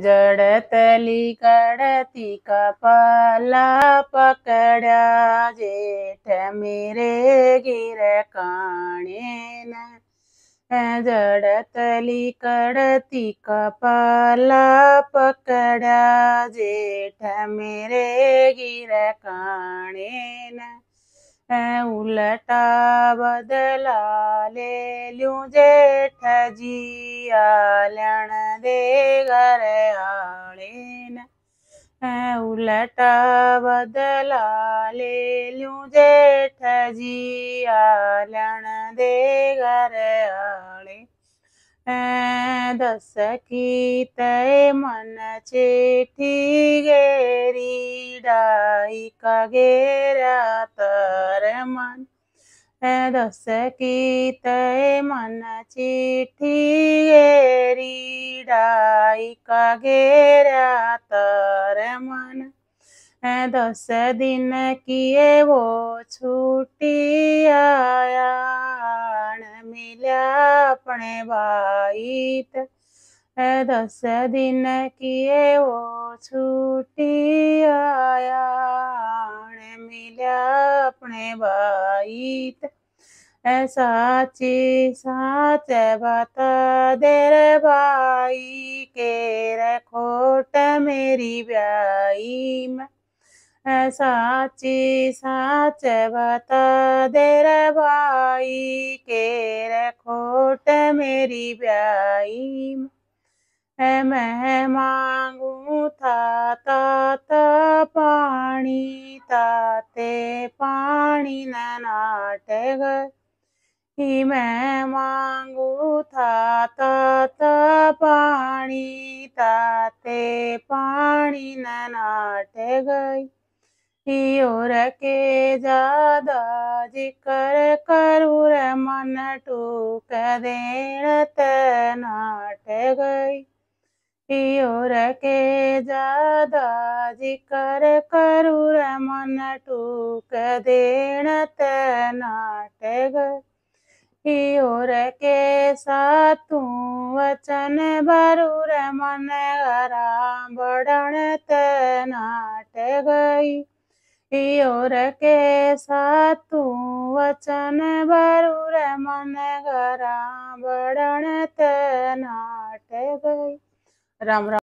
जड़तली कड़ती का पाला पकड़ा जेठ मेरे गिर काने न जड़तली कड़ती का पाला पकड़ा जेठ मेरे गिर काने न उलटा बदला ले लूं जेठ जी आलण दे घर है उलट बदला ले लू जेठ जी आलन दे घर आले दस की तय मन चेठी गेरी डाई का गेरा तर मन दस की तय मन चिठी गेरी डाई का गेरा तर मन दस दिन किए वो छुट्टी आया मिला अपने बाईत दस दिन किए वो छुट्टी आया मिला अपने बाईत साची साच बात देर भाई के रखोट मेरी ब्याई में साची साच बात देर भाई के रखोट मेरी ब्याई में मैं मांगू था ताता पानी ताते पानी न गए ही मैं मांगू था तत पानी ताते पानी न नाट गई और के ज्यादा जिक्र करूर मन टूक देण तनाट गई और के ज्यादा जिक्र करूर मन टूक देण तनाट गई ही और के सतू वचन बरूर मन हरा बड़ण तनाट गई ओर और के सतू वचन बरूर मन हरा बड़ण तनाट गई राम राम